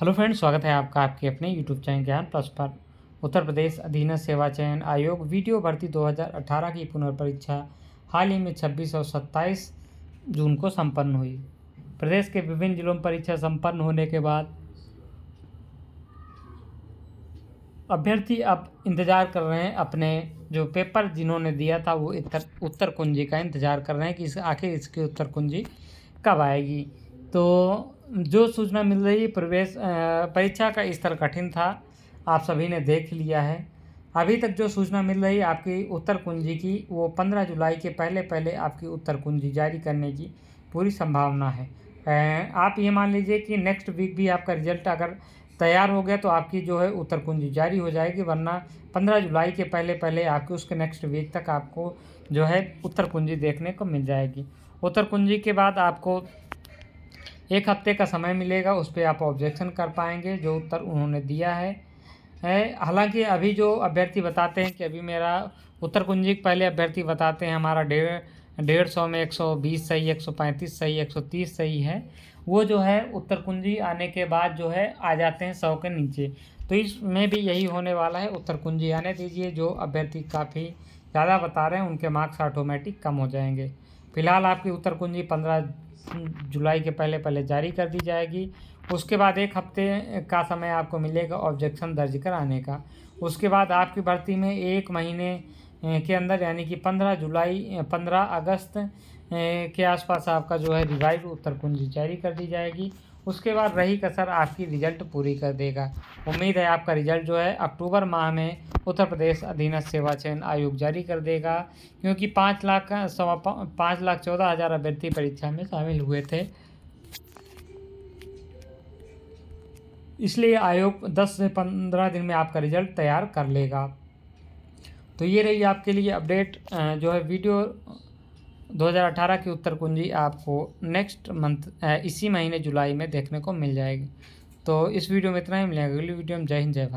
hello friends स्वागत है आपका आपके अपने यूट्यूब चैनल ज्ञान प्लस पर उत्तर प्रदेश अधीन सेवा चयन आयोग वीडियो भर्ती 2018 की पुनर्परीक्षा हाल ही में 26 और 27 जून को संपन्न हुई प्रदेश के विभिन्न जिलों में परीक्षा संपन्न होने के बाद अभ्यर्थी अब इंतज़ार कर रहे हैं अपने जो पेपर जिन्होंने दिया था वो उत्तर उत्तर कुंजी का इंतज़ार कर रहे हैं कि इस आखिर इसकी उत्तर कुंजी कब आएगी तो जो सूचना मिल रही प्रवेश परीक्षा का स्तर कठिन था आप सभी ने देख लिया है अभी तक जो सूचना मिल रही आपकी उत्तर कुंजी की वो पंद्रह जुलाई के पहले पहले आपकी उत्तर कुंजी जारी करने की पूरी संभावना है आप ये मान लीजिए कि नेक्स्ट वीक भी आपका रिजल्ट अगर तैयार हो गया तो आपकी जो है उत्तर कुंजी जारी हो जाएगी वरना पंद्रह जुलाई के पहले पहले आपके उसके नेक्स्ट वीक तक आपको जो है उत्तर कुंजी देखने को मिल जाएगी उत्तर कुंजी के बाद आपको एक हफ्ते का समय मिलेगा उस पर आप ऑब्जेक्शन कर पाएंगे जो उत्तर उन्होंने दिया है हालांकि अभी जो अभ्यर्थी बताते हैं कि अभी मेरा उत्तर कुंजी पहले अभ्यर्थी बताते हैं हमारा डेढ़ डेढ़ सौ में एक सौ बीस सही एक सौ पैंतीस सही एक सौ तीस सही है वो जो है उत्तर कुंजी आने के बाद जो है आ जाते हैं सौ के नीचे तो इसमें भी यही होने वाला है उत्तर कुंजी आने दीजिए जो अभ्यर्थी काफ़ी ज़्यादा बता रहे हैं उनके मार्क्स ऑटोमेटिक कम हो जाएंगे फिलहाल आपकी उत्तर कुंजी पंद्रह जुलाई के पहले पहले जारी कर दी जाएगी उसके बाद एक हफ्ते का समय आपको मिलेगा ऑब्जेक्शन दर्ज कराने का उसके बाद आपकी भर्ती में एक महीने के अंदर यानी कि पंद्रह जुलाई पंद्रह अगस्त के आसपास आपका जो है रिवाइव उत्तर कुंजी जारी कर दी जाएगी उसके बाद रही कसर आपकी रिजल्ट पूरी कर देगा उम्मीद है आपका रिजल्ट जो है अक्टूबर माह में उत्तर प्रदेश अधीनस्थ सेवा चयन आयोग जारी कर देगा क्योंकि पाँच लाख सवा पाँच लाख चौदह हज़ार अभ्यर्थी परीक्षा में शामिल हुए थे इसलिए आयोग 10 से 15 दिन में आपका रिजल्ट तैयार कर लेगा तो ये रही आपके लिए अपडेट जो है वीडियो 2018 की उत्तर कुंजी आपको नेक्स्ट मंथ इसी महीने जुलाई में देखने को मिल जाएगी तो इस वीडियो में इतना ही मिलेगा अगली वीडियो में जय हिंद जय भारत